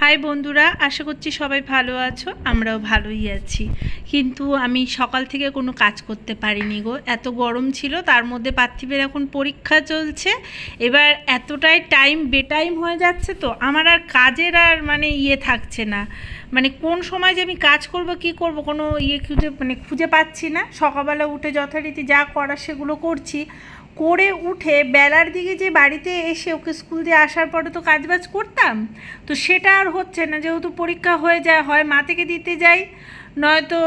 High বন্ধুরা আশা করছি সবাই ভালো আছো আমরাও ভালোই আছি কিন্তু আমি সকাল থেকে কোনো কাজ করতে পারিনি গো এত গরম ছিল তার মধ্যে পার্থিবের এখন পরীক্ষা চলছে এবার এতটাই টাইম বেটাইম হয়ে যাচ্ছে তো আমার আর কাজের আর মানে ইয়ে থাকছে না মানে কোন সময় যে আমি কাজ করব কি করব কোনো ইয়ে খুঁজে মানে খুঁজে পাচ্ছি না সকালবেলা উঠে যথারীতি যা করার সেগুলো করছি করে উঠে বেলার দিকে যে বাড়িতে এসে ওকে স্কুল দিয়ে আসার পরে তো কাজ বাজ করতাম তো সেটা আর হচ্ছে না যেহেতু পরীক্ষা হয়ে যায় হয় মা থেকে দিতে যাই নয়তো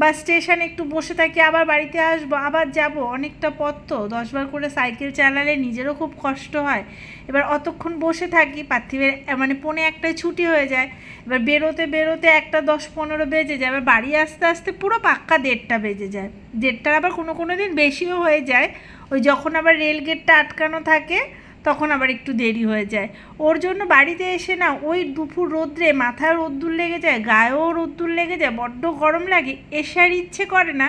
বাস স্টেশন একটু বসে থাকি আবার বাড়িতে আসবো আবার যাব অনেকটা পথ তো দশবার করে সাইকেল চালালে নিজেরও খুব কষ্ট হয় এবার অতক্ষণ বসে থাকি পার্থিবের মানে পনে একটাই ছুটি হয়ে যায় এবার বেরোতে বেরোতে একটা দশ পনেরো বেজে যায় এবার বাড়ি আসতে আসতে পুরো পাক্কা দেড়টা বেজে যায় দেড়টার আবার কোনো কোনো দিন বেশিও হয়ে যায় ওই যখন আবার রেল গেটটা আটকানো থাকে তখন আবার একটু দেরি হয়ে যায় ওর জন্য বাড়িতে এসে না ওই দুপুর রোদ্রে মাথায় রোদ্দুর লেগে যায় গায়েও রোদ্দুর লেগে যায় বড্ড গরম লাগে এসার ইচ্ছে করে না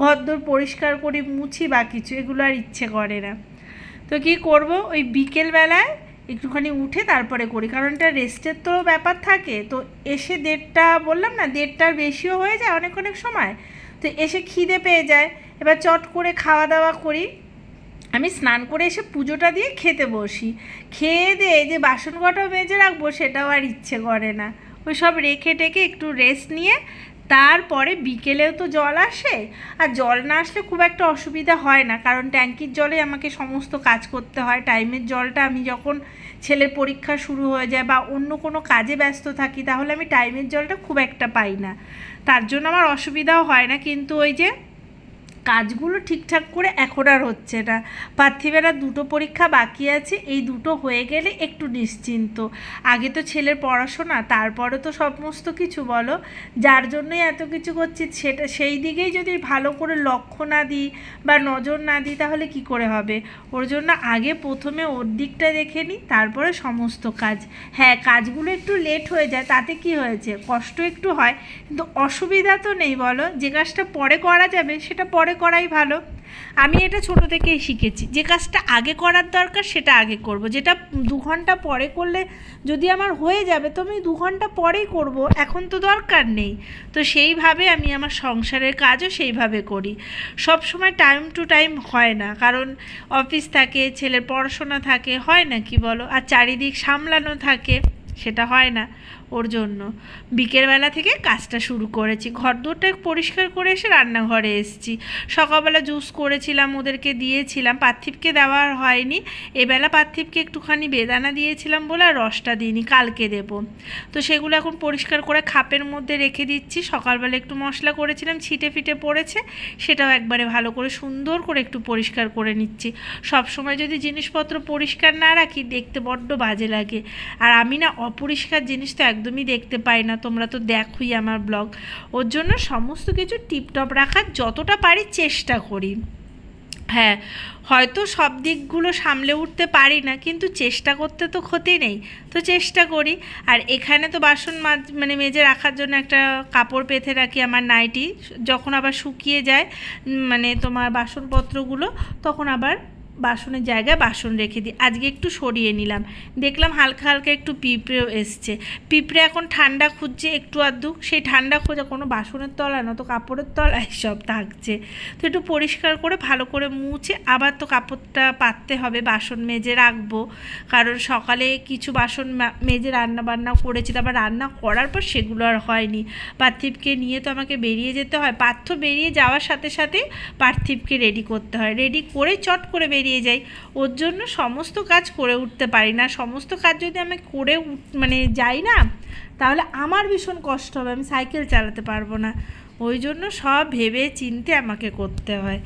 ঘরদোর পরিষ্কার করে মুছি বা কিছু এগুলো আর ইচ্ছে করে না তো কি করব ওই বিকেলবেলায় একটুখানি উঠে তারপরে করি কারণ এটা রেস্টের তো ব্যাপার থাকে তো এসে দেড়টা বললাম না দেড়টার বেশিও হয়ে যায় অনেক অনেক সময় তো এসে খিদে পেয়ে যায় এবার চট করে খাওয়া দাওয়া করি আমি স্নান করে এসে পুজোটা দিয়ে খেতে বসি খেয়ে দিয়ে যে বাসন কটাও মেজে রাখবো সেটাও আর ইচ্ছে করে না ওই সব রেখে টেখে একটু রেস্ট নিয়ে তারপরে বিকেলেও তো জল আসে আর জল না আসলে খুব একটা অসুবিধা হয় না কারণ ট্যাঙ্কির জলে আমাকে সমস্ত কাজ করতে হয় টাইমের জলটা আমি যখন ছেলের পরীক্ষা শুরু হয়ে যায় বা অন্য কোনো কাজে ব্যস্ত থাকি তাহলে আমি টাইমের জলটা খুব একটা পাই না তার জন্য আমার অসুবিধাও হয় না কিন্তু ওই যে কাজগুলো ঠিকঠাক করে এখন আর হচ্ছে না পার্থিবেরা দুটো পরীক্ষা বাকি আছে এই দুটো হয়ে গেলে একটু নিশ্চিন্ত আগে তো ছেলের পড়াশোনা তারপরে তো সমস্ত কিছু বলো যার জন্যই এত কিছু করছি সেটা সেই দিকেই যদি ভালো করে লক্ষ্য না দিই বা নজর না দিই তাহলে কি করে হবে ওর জন্য আগে প্রথমে ওর দিকটা দেখে নিই তারপরে সমস্ত কাজ হ্যাঁ কাজগুলো একটু লেট হয়ে যায় তাতে কি হয়েছে কষ্ট একটু হয় কিন্তু অসুবিধা তো নেই বলো যে কাজটা পরে করা যাবে সেটা পরে করাই ভালো আমি এটা ছোট থেকেই শিখেছি যে কাজটা আগে করার দরকার সেটা আগে করব যেটা দু ঘন্টা পরে করলে যদি আমার হয়ে যাবে তো আমি দু ঘন্টা পরেই করব এখন তো দরকার নেই তো সেইভাবে আমি আমার সংসারের কাজও সেইভাবে করি সব সময় টাইম টু টাইম হয় না কারণ অফিস থাকে ছেলের পড়াশোনা থাকে হয় না কি বলো আর চারিদিক সামলানো থাকে সেটা হয় না ওর জন্য বিকেলবেলা থেকে কাজটা শুরু করেছি ঘর দুটো পরিষ্কার করে এসে রান্নাঘরে এসেছি সকালবেলা জুস করেছিলাম ওদেরকে দিয়েছিলাম পার্থিবকে দেওয়ার হয়নি এবেলা পার্থিবকে একটুখানি বেদানা দিয়েছিলাম বলে আর রসটা দিইনি কালকে দেব তো সেগুলো এখন পরিষ্কার করে খাপের মধ্যে রেখে দিচ্ছি সকালবেলা একটু মশলা করেছিলাম ছিটে ফিটে পড়েছে সেটাও একবারে ভালো করে সুন্দর করে একটু পরিষ্কার করে নিচ্ছি সবসময় যদি জিনিসপত্র পরিষ্কার না রাখি দেখতে বড্ড বাজে লাগে আর আমি না অপরিষ্কার জিনিস তো একদমই দেখতে পাই না তোমরা তো দেখোই আমার ব্লগ ওর জন্য সমস্ত কিছু টিপটপ রাখার যতটা পারি চেষ্টা করি হ্যাঁ হয়তো সব দিকগুলো সামলে উঠতে পারি না কিন্তু চেষ্টা করতে তো ক্ষতি নেই তো চেষ্টা করি আর এখানে তো বাসন মাজ মানে মেজে রাখার জন্য একটা কাপড় পেতে রাখি আমার নাইটি যখন আবার শুকিয়ে যায় মানে তোমার বাসনপত্রগুলো তখন আবার বাসনের জায়গায় বাসন রেখে দিই আজকে একটু সরিয়ে নিলাম দেখলাম হালকা হালকা একটু পিঁপড়েও এসছে পিঁপড়ে এখন ঠান্ডা খুঁজছে একটু আধটু সেই ঠান্ডা খোঁজা কোনো বাসনের তলা না তো কাপড়ের তলায় সব থাকছে তো একটু পরিষ্কার করে ভালো করে মুছে আবার তো কাপড়টা পাততে হবে বাসন মেজে রাখবো কারণ সকালে কিছু বাসন মেজে রান্না বান্না করেছি তারপর রান্না করার পর সেগুলো আর হয়নি পার্থিবকে নিয়ে তো আমাকে বেরিয়ে যেতে হয় পার্থ বেরিয়ে যাওয়ার সাথে সাথে পার্থিবকে রেডি করতে হয় রেডি করে চট করে বেরিয়ে বেরিয়ে যাই ওর জন্য সমস্ত কাজ করে উঠতে পারি না সমস্ত কাজ যদি আমি করে মানে যাই না তাহলে আমার ভীষণ কষ্ট হবে আমি সাইকেল চালাতে পারবো না ওই জন্য সব ভেবে চিনতে আমাকে করতে হয়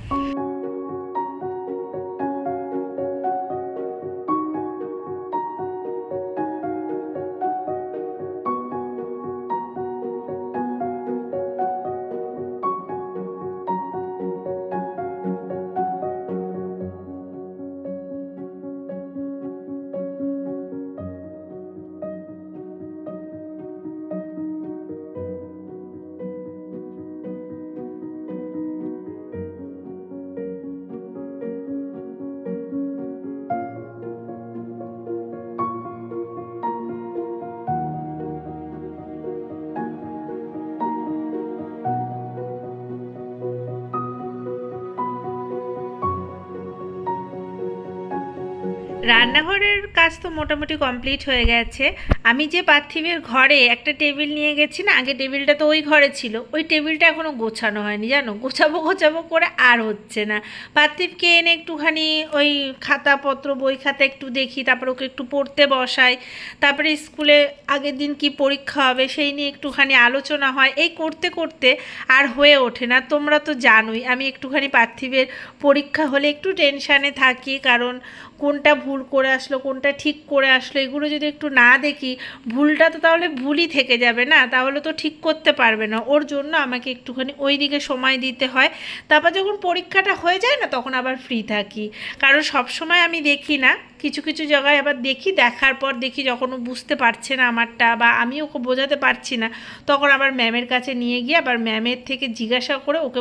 রান্নাঘরের কাজ তো মোটামুটি কমপ্লিট হয়ে গেছে আমি যে পার্থিবের ঘরে একটা টেবিল নিয়ে গেছি না আগে টেবিলটা তো ওই ঘরে ছিল ওই টেবিলটা এখনও গোছানো হয়নি জানো গোছাবো গোছাবো করে আর হচ্ছে না পার্থিবকে এনে একটুখানি ওই খাতাপত্র বই খাতা একটু দেখি তারপর ওকে একটু পড়তে বসাই তারপরে স্কুলে আগের দিন কি পরীক্ষা হবে সেই নিয়ে একটুখানি আলোচনা হয় এই করতে করতে আর হয়ে ওঠে না তোমরা তো জানোই আমি একটুখানি পার্থিবের পরীক্ষা হলে একটু টেনশানে থাকি কারণ কোনটা ভুল করে আসলো কোনটা ঠিক করে আসলো এগুলো যদি একটু না দেখি ভুলটা তো তাহলে ভুলই থেকে যাবে না তাহলে তো ঠিক করতে পারবে না ওর জন্য আমাকে একটুখানি ওই দিকে সময় দিতে হয় তারপর যখন পরীক্ষাটা হয়ে যায় না তখন আবার ফ্রি থাকি কারণ সময় আমি দেখি না কিছু কিছু জায়গায় আবার দেখি দেখার পর দেখি যখন ও বুঝতে পারছে না আমারটা বা আমি ওকে বোঝাতে পারছি না তখন আবার ম্যামের কাছে নিয়ে গিয়ে আবার ম্যামের থেকে জিজ্ঞাসা করে ওকে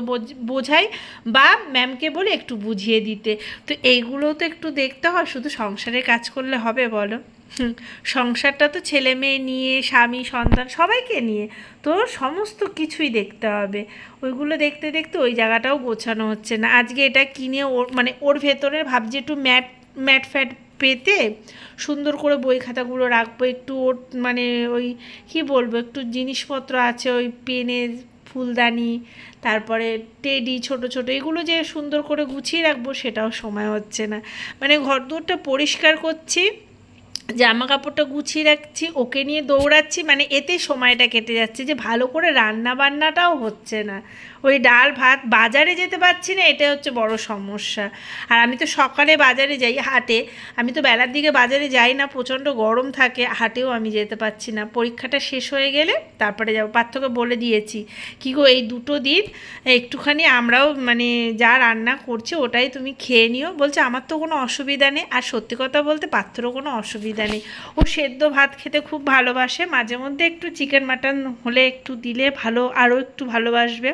বোঝাই বা ম্যামকে বলে একটু বুঝিয়ে দিতে তো এইগুলো তো একটু দেখতে হয় শুধু সংসারে কাজ করলে হবে বলো সংসারটা তো ছেলে মেয়ে নিয়ে স্বামী সন্তান সবাইকে নিয়ে তো সমস্ত কিছুই দেখতে হবে ওইগুলো দেখতে দেখতে ওই জায়গাটাও গোছানো হচ্ছে না আজকে এটা কিনে ওর মানে ওর ভেতরের ভাবছি একটু ম্যাট ম্যাট ফ্যাট পেতে সুন্দর করে বই খাতাগুলো রাখবো একটু ওর মানে ওই কি বলবো একটু জিনিসপত্র আছে ওই পেনের ফুলদানি তারপরে টেডি ছোট ছোট এগুলো যে সুন্দর করে গুছিয়ে রাখবো সেটাও সময় হচ্ছে না মানে ঘর দৌড়টা পরিষ্কার করছি জামা কাপড়টা গুছিয়ে রাখছি ওকে নিয়ে দৌড়াচ্ছি মানে এতে সময়টা কেটে যাচ্ছে যে ভালো করে রান্না বান্নাটাও হচ্ছে না ওই ডাল ভাত বাজারে যেতে পারছি না এটা হচ্ছে বড় সমস্যা আর আমি তো সকালে বাজারে যাই হাটে আমি তো বেলার দিকে বাজারে যাই না প্রচণ্ড গরম থাকে হাটেও আমি যেতে পারছি না পরীক্ষাটা শেষ হয়ে গেলে তারপরে যাবো পার্থকে বলে দিয়েছি কি গো এই দুটো দিন একটুখানি আমরাও মানে যা রান্না করছি ওটাই তুমি খেয়ে নিও বলছে আমার তো কোনো অসুবিধা নেই আর সত্যি কথা বলতে পাত্রও কোনো অসুবিধা নেই ও সেদ্ধ ভাত খেতে খুব ভালোবাসে মাঝে মধ্যে একটু চিকেন মাটন হলে একটু দিলে ভালো আরও একটু ভালোবাসবে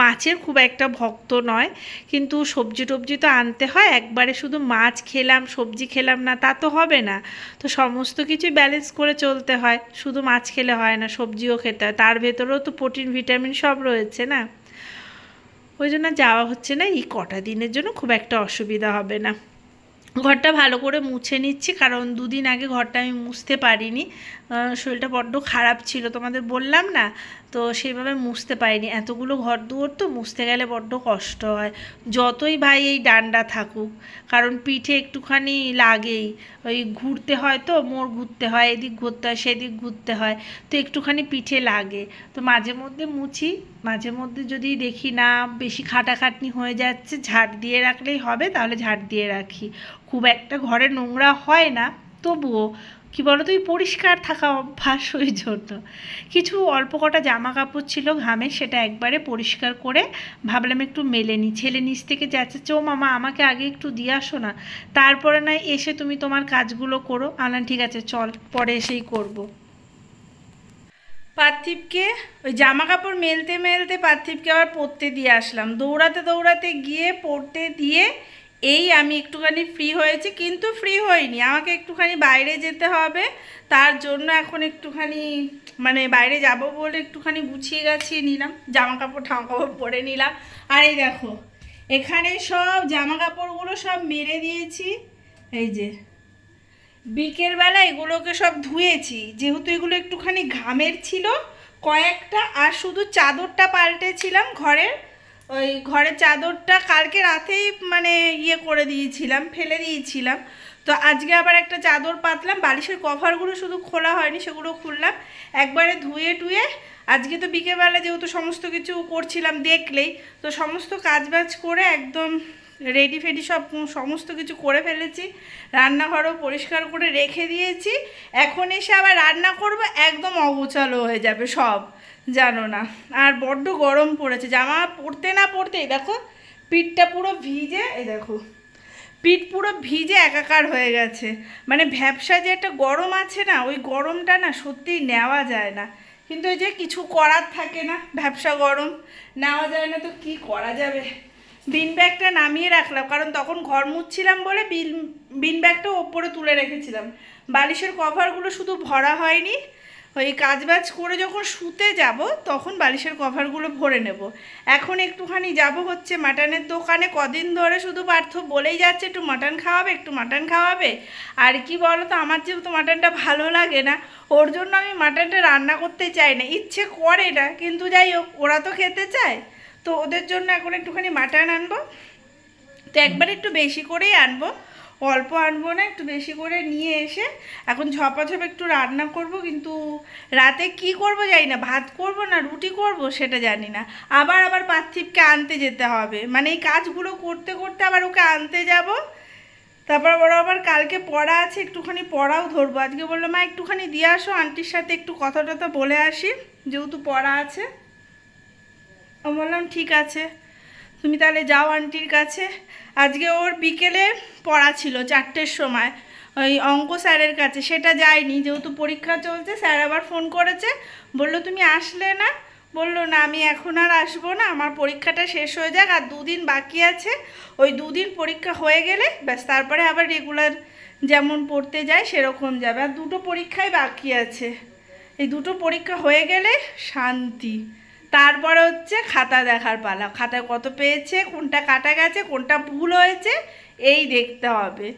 মাছের খুব একটা ভক্ত নয় কিন্তু সবজি টবজি তো আনতে হয় একবারে শুধু মাছ খেলাম সবজি খেলাম না তা তো হবে না তো সমস্ত কিছুই ব্যালেন্স করে চলতে হয় শুধু মাছ খেলে হয় না সবজিও খেতে হয় তার ভেতরেও তো প্রোটিন ভিটামিন সব রয়েছে না ওই জন্য যাওয়া হচ্ছে না এই কটা দিনের জন্য খুব একটা অসুবিধা হবে না ঘরটা ভালো করে মুছে নিচ্ছি কারণ দুদিন আগে ঘরটা আমি মুছতে পারিনি শরীরটা বড্ড খারাপ ছিল তোমাদের বললাম না তো সেভাবে মুছতে পারিনি এতগুলো ঘর দুয়ার তো মুছতে গেলে বড্ড কষ্ট হয় যতই ভাই এই ডান্ডা থাকুক কারণ পিঠে একটুখানি লাগেই ওই ঘুরতে হয় তো মোড় ঘুরতে হয় এদিক ঘুরতে হয় সেদিক ঘুরতে হয় তো একটুখানি পিঠে লাগে তো মাঝে মধ্যে মুছি মাঝে মধ্যে যদি দেখি না বেশি খাটাখাটনি হয়ে যাচ্ছে ঝাট দিয়ে রাখলেই হবে তাহলে ঝাট দিয়ে রাখি খুব একটা ঘরে নোংরা হয় না তবুও কি বলো তুই পরিষ্কার থাকা অভ্যাস ওই জন্য কিছু অল্প কটা জামা কাপড় ছিল ঘামে সেটা একবারে পরিষ্কার করে ভাবলাম একটু মেলে নি ছেলে নিচ থেকে যাচ্ছে চো মামা আমাকে আগে একটু দিয়ে আসো না তারপরে না এসে তুমি তোমার কাজগুলো করো আনা ঠিক আছে চল পরে এসেই করবো পার্থিবকে ওই জামা কাপড় মেলতে মেলতে পার্থিবকে আবার পড়তে দিয়ে আসলাম দৌড়াতে দৌড়াতে গিয়ে পড়তে দিয়ে এই আমি একটুখানি ফ্রি হয়েছি কিন্তু ফ্রি হইনি আমাকে একটুখানি বাইরে যেতে হবে তার জন্য এখন একটুখানি মানে বাইরে যাব বলে একটুখানি গুছিয়ে গাছিয়ে নিলাম জামা কাপড় ঠামা কাপড় পরে নিলাম আর এই দেখো এখানে সব জামা কাপড়গুলো সব মেরে দিয়েছি এই যে বিকেলবেলা এগুলোকে সব ধুয়েছি যেহেতু এগুলো একটুখানি ঘামের ছিল কয়েকটা আর শুধু চাদরটা পাল্টেছিলাম ঘরের ওই ঘরের চাদরটা কালকে রাতেই মানে ইয়ে করে দিয়েছিলাম ফেলে দিয়েছিলাম তো আজকে আবার একটা চাদর পাতলাম বালিশের কভারগুলো শুধু খোলা হয়নি সেগুলো খুললাম একবারে ধুয়ে টুয়ে আজকে তো বিকেলবেলা যেহেতু সমস্ত কিছু করছিলাম দেখলেই তো সমস্ত কাজবাজ করে একদম রেডি ফেডি সব সমস্ত কিছু করে ফেলেছি রান্নাঘরও পরিষ্কার করে রেখে দিয়েছি এখন এসে আবার রান্না করব একদম অগোছালো হয়ে যাবে সব জানো না আর বড্ড গরম পড়েছে জামা পরতে না পড়তেই দেখো পিঠটা পুরো ভিজে এই দেখো পিঠ পুরো ভিজে একাকার হয়ে গেছে মানে ভ্যাবসা যে একটা গরম আছে না ওই গরমটা না সত্যি নেওয়া যায় না কিন্তু ওই যে কিছু করার থাকে না ভ্যাবসা গরম নেওয়া যায় না তো কি করা যাবে বিন ব্যাগটা নামিয়ে রাখলাম কারণ তখন ঘর মুছছিলাম বলে বিন বিন ব্যাগটা ওপরে তুলে রেখেছিলাম বালিশের কভারগুলো শুধু ভরা হয়নি ওই কাজবাজ করে যখন শুতে যাব তখন বালিশের কভারগুলো ভরে নেব এখন একটুখানি যাব হচ্ছে মাটনের দোকানে কদিন ধরে শুধু পার্থ বলেই যাচ্ছে একটু মাটন খাওয়াবে একটু মাটন খাওয়াবে আর কি বলো তো আমার যেহেতু মাটনটা ভালো লাগে না ওর জন্য আমি মাটনটা রান্না করতে চাই না ইচ্ছে করে না কিন্তু যাই হোক ওরা তো খেতে চায় তো ওদের জন্য এখন একটুখানি মাটন আনবো তো একবার একটু বেশি করেই আনবো অল্প আনবো না একটু বেশি করে নিয়ে এসে এখন ঝপাঝপ একটু রান্না করব কিন্তু রাতে কি করব জানি না ভাত করব না রুটি করব সেটা জানি না আবার আবার পার্থিবকে আনতে যেতে হবে মানে এই কাজগুলো করতে করতে আবার ওকে আনতে যাব তারপর ওরা আবার কালকে পড়া আছে একটুখানি পড়াও ধরবো আজকে বললো মা একটুখানি দিয়ে আসো আন্টির সাথে একটু কথা টথা বলে আসি যেহেতু পড়া আছে আমি বললাম ঠিক আছে তুমি তাহলে যাও আন্টির কাছে আজকে ওর বিকেলে পড়া ছিল চারটের সময় ওই অঙ্ক স্যারের কাছে সেটা যায়নি যেহেতু পরীক্ষা চলছে স্যার আবার ফোন করেছে বলল তুমি আসলে না বললো না আমি এখন আর আসবো না আমার পরীক্ষাটা শেষ হয়ে যাক আর দুদিন বাকি আছে ওই দুদিন পরীক্ষা হয়ে গেলে ব্যাস তারপরে আবার রেগুলার যেমন পড়তে যায় সেরকম যাবে আর দুটো পরীক্ষাই বাকি আছে এই দুটো পরীক্ষা হয়ে গেলে শান্তি তারপরে হচ্ছে খাতা দেখার পালা খাতায় কত পেয়েছে কোনটা কাটা গেছে কোনটা ভুল হয়েছে এই দেখতে হবে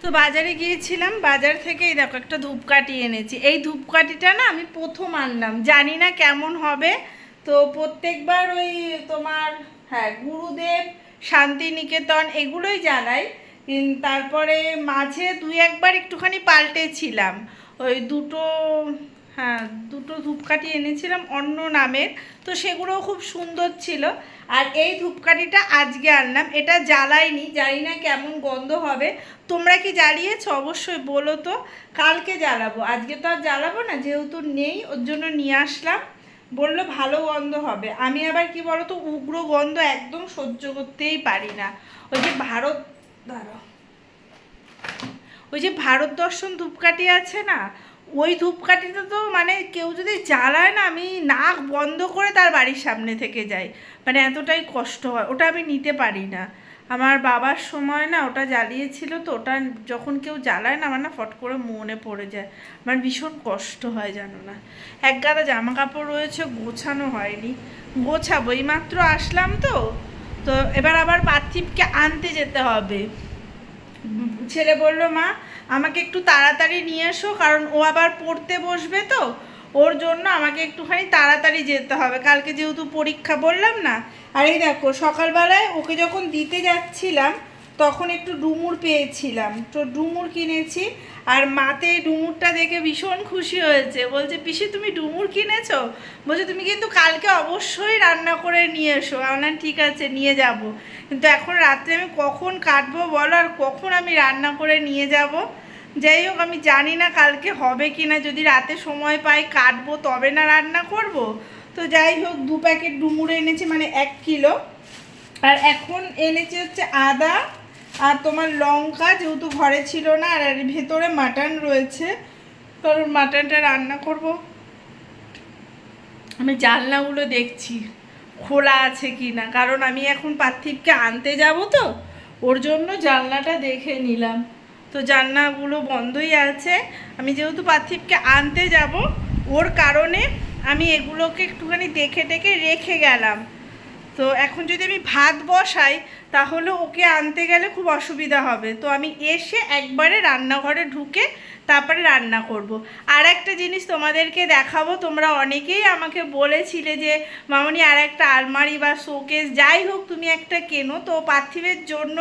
তো বাজারে গিয়েছিলাম বাজার থেকে এই দেখো একটা ধূপকাঠি এনেছি এই ধূপকাঠিটা না আমি প্রথম আনলাম জানি না কেমন হবে তো প্রত্যেকবার ওই তোমার হ্যাঁ গুরুদেব শান্তিনিকেতন এগুলোই জানাই তারপরে মাঝে দুই একবার একটুখানি পাল্টেছিলাম ওই দুটো হ্যাঁ দুটো ধূপকাঠি এনেছিলাম অন্য নামের তো সেগুলোও খুব সুন্দর ছিল আর এই ধূপকাঠিটা আজকে আনলাম এটা জ্বালাইনি জানি না কেমন গন্ধ হবে তোমরা কি জ্বালিয়েছ অবশ্যই বলো তো কালকে জ্বালাবো আজকে তো আর জ্বালাবো না যেহেতু নেই ওর জন্য নিয়ে আসলাম বললো ভালো গন্ধ হবে আমি আবার কি বলো তো উগ্র গন্ধ একদম সহ্য করতেই পারি না ওই যে ভারত ধরো ওই যে ভারত দর্শন ধূপকাঠি আছে না ওই ধূপকাঠিতে তো মানে কেউ যদি জ্বালায় না আমি নাক বন্ধ করে তার বাড়ির সামনে থেকে যাই মানে এতটাই কষ্ট হয় ওটা আমি নিতে পারি না আমার বাবার সময় না ওটা জ্বালিয়েছিল তো ওটা যখন কেউ জ্বালায় না আমার না ফট করে মনে পড়ে যায় আমার ভীষণ কষ্ট হয় জানো না এক গাদা জামা কাপড় রয়েছে গোছানো হয়নি গোছাবো এই মাত্র আসলাম তো তো এবার আবার পার্থিবকে আনতে যেতে হবে ছেলে বলল মা আমাকে একটু তাড়াতাড়ি নিয়ে এসো কারণ ও আবার পড়তে বসবে তো ওর জন্য আমাকে একটুখানি তাড়াতাড়ি যেতে হবে কালকে যেহেতু পরীক্ষা বললাম না আর এই দেখো সকালবেলায় ওকে যখন দিতে যাচ্ছিলাম তখন একটু ডুমুর পেয়েছিলাম তো ডুমুর কিনেছি আর মাতে ডুমুরটা দেখে ভীষণ খুশি হয়েছে বলছে পিসি তুমি ডুমুর কিনেছ বলছে তুমি কিন্তু কালকে অবশ্যই রান্না করে নিয়ে এসো আমার ঠিক আছে নিয়ে যাব। কিন্তু এখন রাত্রে আমি কখন কাটবো বলো আর কখন আমি রান্না করে নিয়ে যাব। যাই হোক আমি জানি না কালকে হবে কি না যদি রাতে সময় পাই কাটবো তবে না রান্না করব। তো যাই হোক দু প্যাকেট ডুমুর এনেছি মানে এক কিলো আর এখন এনেছি হচ্ছে আদা আর তোমার লঙ্কা যেহেতু ঘরে ছিল না আর এর ভেতরে মাটন রয়েছে কারণ মাটনটা রান্না করব আমি জানলাগুলো দেখছি খোলা আছে কি না কারণ আমি এখন পার্থিবকে আনতে যাব তো ওর জন্য জানলাটা দেখে নিলাম তো জানলাগুলো বন্ধই আছে আমি যেহেতু পার্থিবকে আনতে যাব ওর কারণে আমি এগুলোকে একটুখানি দেখে দেখে রেখে গেলাম তো এখন যদি আমি ভাত বসাই তাহলে ওকে আনতে গেলে খুব অসুবিধা হবে তো আমি এসে একবারে রান্নাঘরে ঢুকে তারপরে রান্না করব। আর একটা জিনিস তোমাদেরকে দেখাবো তোমরা অনেকেই আমাকে বলেছিলে যে মামনি আর একটা আলমারি বা শোকেস যাই হোক তুমি একটা কেনো তো পার্থিবের জন্য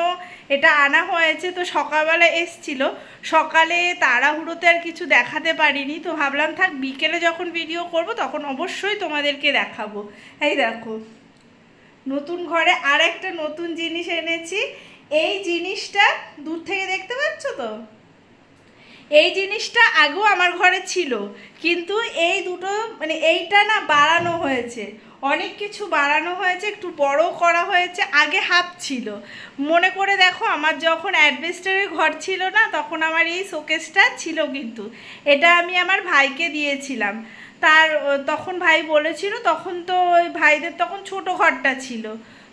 এটা আনা হয়েছে তো সকালবেলা এসছিল সকালে তাড়াহুড়োতে আর কিছু দেখাতে পারিনি তো ভাবলাম থাক বিকেলে যখন ভিডিও করব তখন অবশ্যই তোমাদেরকে দেখাবো এই দেখো নতুন ঘরে আর একটা নতুন জিনিস এনেছি এই জিনিসটা দূর থেকে দেখতে পাচ্ছ তো এই জিনিসটা আগেও আমার ঘরে ছিল কিন্তু এই দুটো মানে এইটা না বাড়ানো হয়েছে অনেক কিছু বাড়ানো হয়েছে একটু বড়ো করা হয়েছে আগে হাফ ছিল মনে করে দেখো আমার যখন অ্যাডভেস্টারের ঘর ছিল না তখন আমার এই শোকেসটা ছিল কিন্তু এটা আমি আমার ভাইকে দিয়েছিলাম তার তখন ভাই বলেছিল তখন তো ওই ভাইদের তখন ছোট ঘরটা ছিল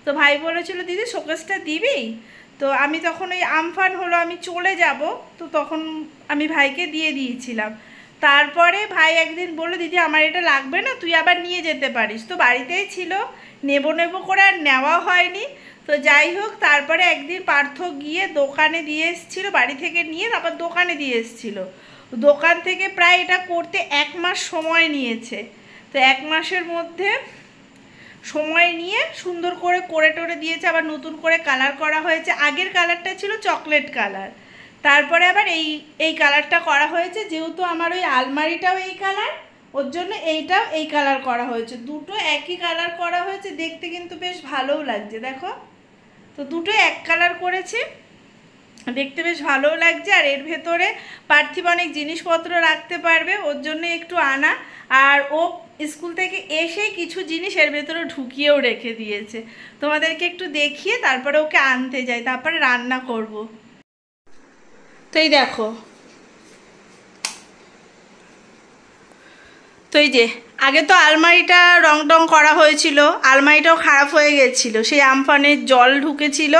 তো ভাই বলেছিল দিদি শোকেসটা দিবি তো আমি তখন ওই আমফান হলো আমি চলে যাব তো তখন আমি ভাইকে দিয়ে দিয়েছিলাম তারপরে ভাই একদিন বললো দিদি আমার এটা লাগবে না তুই আবার নিয়ে যেতে পারিস তো বাড়িতেই ছিল নেবো নেবো করে আর নেওয়া হয়নি তো যাই হোক তারপরে একদিন পার্থ গিয়ে দোকানে দিয়ে এসেছিলো বাড়ি থেকে নিয়ে তারপর দোকানে দিয়ে এসেছিলো দোকান থেকে প্রায় এটা করতে এক মাস সময় নিয়েছে তো এক মাসের মধ্যে সময় নিয়ে সুন্দর করে করে টোরে দিয়েছে আবার নতুন করে কালার করা হয়েছে আগের কালারটা ছিল চকলেট কালার তারপরে আবার এই এই কালারটা করা হয়েছে যেহেতু আমার ওই আলমারিটাও এই কালার ওর জন্য এইটাও এই কালার করা হয়েছে দুটো একই কালার করা হয়েছে দেখতে কিন্তু বেশ ভালোও লাগছে দেখো তো দুটো এক কালার করেছে দেখতে বেশ ভালোও লাগছে আর এর ভেতরে পার্থিব অনেক জিনিসপত্র রাখতে পারবে ওর জন্য একটু আনা আর ও স্কুল থেকে এসে কিছু জিনিস এর ভেতরে ঢুকিয়েও রেখে দিয়েছে তোমাদেরকে একটু দেখিয়ে তারপরে ওকে আনতে যাই তারপরে রান্না করব তো এই দেখো তো এই যে আগে তো আলমারিটা রং টং করা হয়েছিল আলমারিটাও খারাপ হয়ে গেছিলো সেই আমফানের জল ঢুকেছিল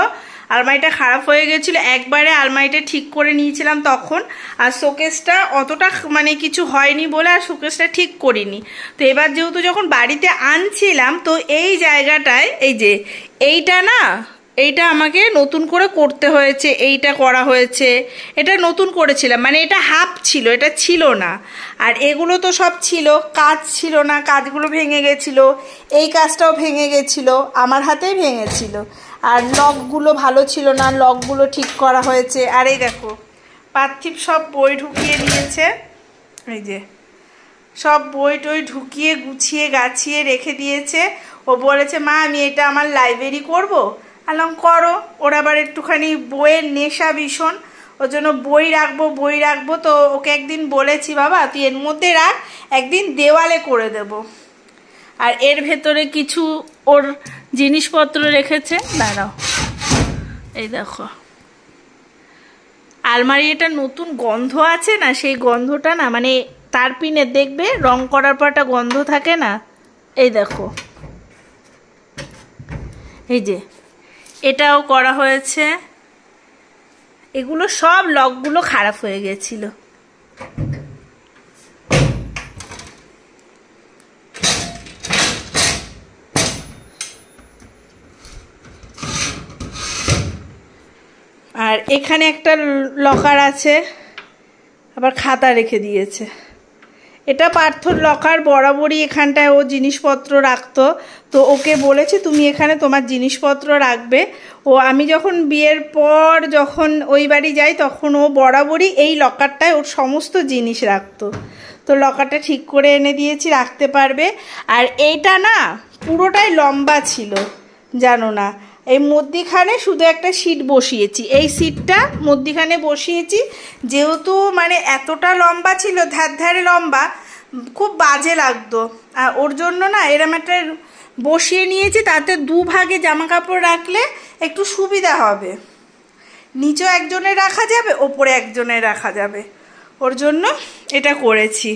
আলমারিটা খারাপ হয়ে গেছিলো একবারে আলমারিটা ঠিক করে নিয়েছিলাম তখন আর শোকেসটা অতটা মানে কিছু হয়নি বলে আর শোকেসটা ঠিক করিনি তো এবার যেহেতু যখন বাড়িতে আনছিলাম তো এই জায়গাটায় এই যে এইটা না এইটা আমাকে নতুন করে করতে হয়েছে এইটা করা হয়েছে এটা নতুন করেছিলাম মানে এটা হাফ ছিল এটা ছিল না আর এগুলো তো সব ছিল কাজ ছিল না কাজগুলো ভেঙে গেছিলো এই কাজটাও ভেঙে গেছিলো আমার হাতেই ভেঙেছিল আর লকগুলো ভালো ছিল না লকগুলো ঠিক করা হয়েছে আর এই দেখো পার্থিব সব বই ঢুকিয়ে নিয়েছে এই যে সব বই টই ঢুকিয়ে গুছিয়ে গাছিয়ে রেখে দিয়েছে ও বলেছে মা আমি এটা আমার লাইব্রেরি করব আলম করো ওর আবার একটুখানি বইয়ের নেশা ভীষণ ওর জন্য বই রাখবো বই রাখবো তো ওকে একদিন বলেছি বাবা তুই এর মধ্যে রাখ একদিন দেওয়ালে করে দেবো আর এর ভেতরে কিছু ওর জিনিসপত্র রেখেছে দাঁড়াও এই দেখো আলমারি এটা নতুন গন্ধ আছে না সেই গন্ধটা না মানে তার পিনে দেখবে রং করার পর একটা গন্ধ থাকে না এই দেখো এই যে এটাও করা হয়েছে এগুলো সব লকগুলো খারাপ হয়ে গেছিলো আর এখানে একটা লকার আছে আবার খাতা রেখে দিয়েছে এটা পার্থর লকার বরাবরই এখানটায় ও জিনিসপত্র রাখতো তো ওকে বলেছে তুমি এখানে তোমার জিনিসপত্র রাখবে ও আমি যখন বিয়ের পর যখন ওই বাড়ি যাই তখন ও বরাবরই এই লকারটায় ওর সমস্ত জিনিস রাখতো তো লকারটা ঠিক করে এনে দিয়েছি রাখতে পারবে আর এইটা না পুরোটাই লম্বা ছিল জানো না এই মধ্যিখানে শুধু একটা সিট বসিয়েছি এই সিটটা মধ্যিখানে বসিয়েছি যেহেতু মানে এতটা লম্বা ছিল ধার ধারে লম্বা খুব বাজে লাগতো আর ওর জন্য না এরম একটা বসিয়ে নিয়েছি তাতে দুভাগে জামা কাপড় রাখলে একটু সুবিধা হবে নিচেও একজনে রাখা যাবে ওপরে একজনে রাখা যাবে ওর জন্য এটা করেছি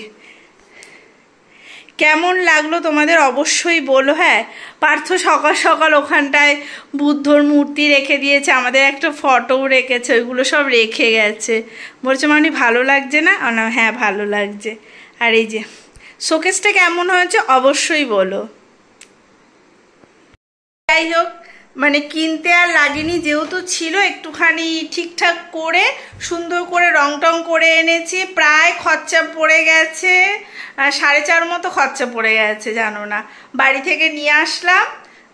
কেমন লাগলো তোমাদের অবশ্যই বলো হ্যাঁ পার্থ সকাল সকাল ওখানটায় বুদ্ধর মূর্তি রেখে দিয়েছে আমাদের একটা ফটোও রেখেছে ওইগুলো সব রেখে গেছে বলছে মানে ভালো লাগছে না না হ্যাঁ ভালো লাগছে আর এই যে শোকেসটা কেমন হয়েছে অবশ্যই বলো যাই হোক মানে কিনতে আর লাগেনি যেহেতু ছিল একটুখানি ঠিকঠাক করে সুন্দর করে রং টং করে এনেছি প্রায় খরচা পড়ে গেছে সাড়ে চার মতো খরচা পড়ে গেছে জানো না বাড়ি থেকে নিয়ে আসলাম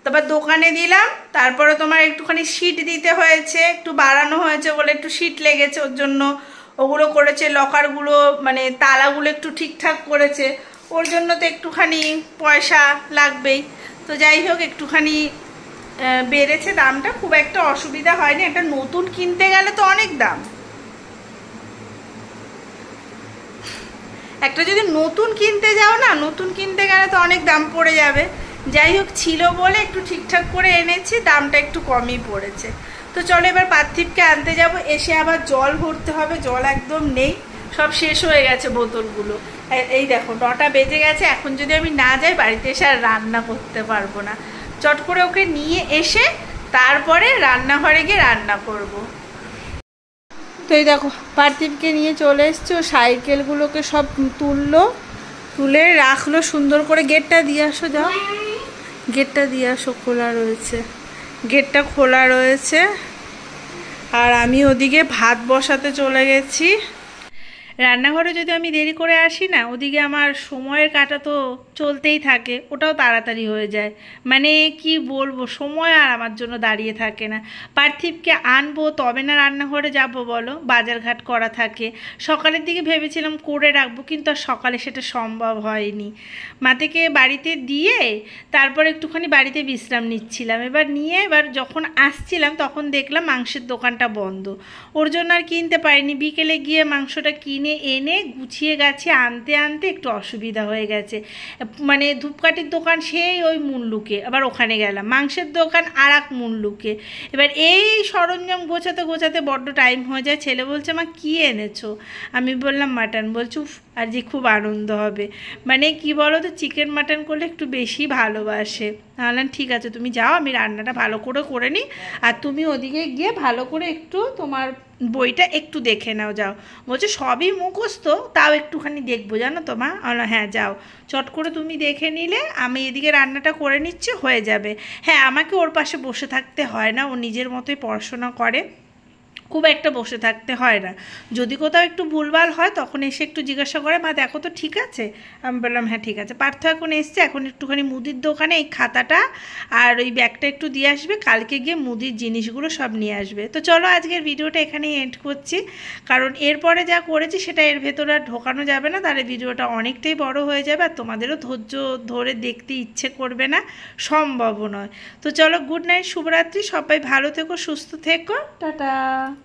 তারপর দোকানে দিলাম তারপরে তোমার একটুখানি শিট দিতে হয়েছে একটু বাড়ানো হয়েছে বলে একটু শিট লেগেছে ওর জন্য ওগুলো করেছে লকারগুলো মানে তালাগুলো একটু ঠিকঠাক করেছে ওর জন্য তো একটুখানি পয়সা লাগবেই তো যাই হোক একটুখানি বেড়েছে দামটা খুব একটা অসুবিধা হয়নি একটা নতুন কিনতে গেলে তো অনেক দাম একটা যদি নতুন কিনতে যাও না নতুন কিনতে গেলে তো অনেক দাম পড়ে যাবে যাই হোক ছিল বলে একটু ঠিকঠাক করে এনেছি দামটা একটু কমই পড়েছে তো চলো এবার পার্থিবকে আনতে যাব এসে আবার জল ভরতে হবে জল একদম নেই সব শেষ হয়ে গেছে বোতলগুলো এই দেখো নটা বেজে গেছে এখন যদি আমি না যাই বাড়িতে এসে আর রান্না করতে পারবো না চট করে ওকে নিয়ে এসে তারপরে রান্নাঘরে গিয়ে রান্না করব। তো এই দেখো পার্থিবকে নিয়ে চলে এসছে ও সাইকেলগুলোকে সব তুললো তুলে রাখলো সুন্দর করে গেটটা দিয়ে আসো যাও গেটটা দিয়ে আসো খোলা রয়েছে গেটটা খোলা রয়েছে আর আমি ওদিকে ভাত বসাতে চলে গেছি রান্নাঘরে যদি আমি দেরি করে আসি না ওদিকে আমার সময়ের কাটা তো চলতেই থাকে ওটাও তাড়াতাড়ি হয়ে যায় মানে কি বলবো সময় আর আমার জন্য দাঁড়িয়ে থাকে না পার্থিবকে আনবো তবে না রান্নাঘরে যাব বলো বাজারঘাট করা থাকে সকালের দিকে ভেবেছিলাম করে রাখবো কিন্তু আর সকালে সেটা সম্ভব হয়নি মাতেকে বাড়িতে দিয়ে তারপর একটুখানি বাড়িতে বিশ্রাম নিচ্ছিলাম এবার নিয়ে এবার যখন আসছিলাম তখন দেখলাম মাংসের দোকানটা বন্ধ ওর জন্য আর কিনতে পারিনি বিকেলে গিয়ে মাংসটা কিনে কিনে এনে গুছিয়ে গেছে আনতে আনতে একটু অসুবিধা হয়ে গেছে মানে ধূপকাঠির দোকান সেই ওই মুল্লুকে আবার ওখানে গেলাম মাংসের দোকান আর এক মুল্লুকে এবার এই সরঞ্জাম গোছাতে গোছাতে বড্ড টাইম হয়ে যায় ছেলে বলছে মা কী এনেছো আমি বললাম মাটন বলছো আর যে খুব আনন্দ হবে মানে কি বলো তো চিকেন মাটন করলে একটু বেশি ভালোবাসে তাহলে ঠিক আছে তুমি যাও আমি রান্নাটা ভালো করে করে নিই আর তুমি ওদিকে গিয়ে ভালো করে একটু তোমার বইটা একটু দেখে নাও যাও বলছে সবই মুখস্থ তাও একটুখানি দেখবো জানো তো মা হ্যাঁ যাও চট করে তুমি দেখে নিলে আমি এদিকে রান্নাটা করে নিচ্ছি হয়ে যাবে হ্যাঁ আমাকে ওর পাশে বসে থাকতে হয় না ও নিজের মতোই পড়াশোনা করে খুব একটা বসে থাকতে হয় না যদি কোথাও একটু ভুলভাল হয় তখন এসে একটু জিজ্ঞাসা করে মা দেখো তো ঠিক আছে আমি বললাম হ্যাঁ ঠিক আছে পার্থ এখন এসছে এখন একটুখানি মুদির দোকানে এই খাতাটা আর ওই ব্যাগটা একটু দিয়ে আসবে কালকে গিয়ে মুদির জিনিসগুলো সব নিয়ে আসবে তো চলো আজকের ভিডিওটা এখানেই এন্ড করছি কারণ এরপরে যা করেছি সেটা এর ভেতরে আর ঢোকানো যাবে না তাহলে ভিডিওটা অনেকটাই বড় হয়ে যাবে আর তোমাদেরও ধৈর্য ধরে দেখতে ইচ্ছে করবে না সম্ভব নয় তো চলো গুড নাইট শুভরাত্রি সবাই ভালো থেকো সুস্থ থেকো টাটা